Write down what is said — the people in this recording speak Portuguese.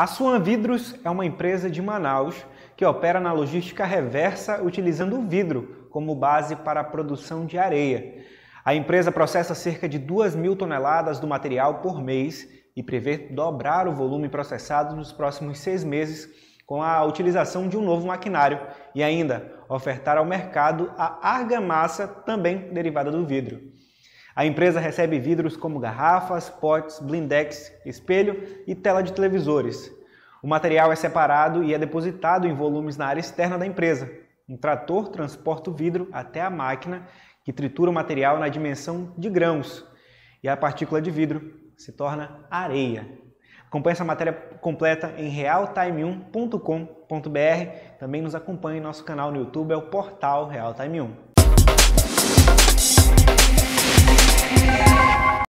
A Suan Vidros é uma empresa de Manaus que opera na logística reversa utilizando o vidro como base para a produção de areia. A empresa processa cerca de 2 mil toneladas do material por mês e prevê dobrar o volume processado nos próximos seis meses com a utilização de um novo maquinário e ainda ofertar ao mercado a argamassa, também derivada do vidro. A empresa recebe vidros como garrafas, potes, blindex, espelho e tela de televisores. O material é separado e é depositado em volumes na área externa da empresa. Um trator transporta o vidro até a máquina, que tritura o material na dimensão de grãos, e a partícula de vidro se torna areia. Acompanhe essa matéria completa em realtime1.com.br. Também nos acompanhe em nosso canal no YouTube, é o portal Realtime 1.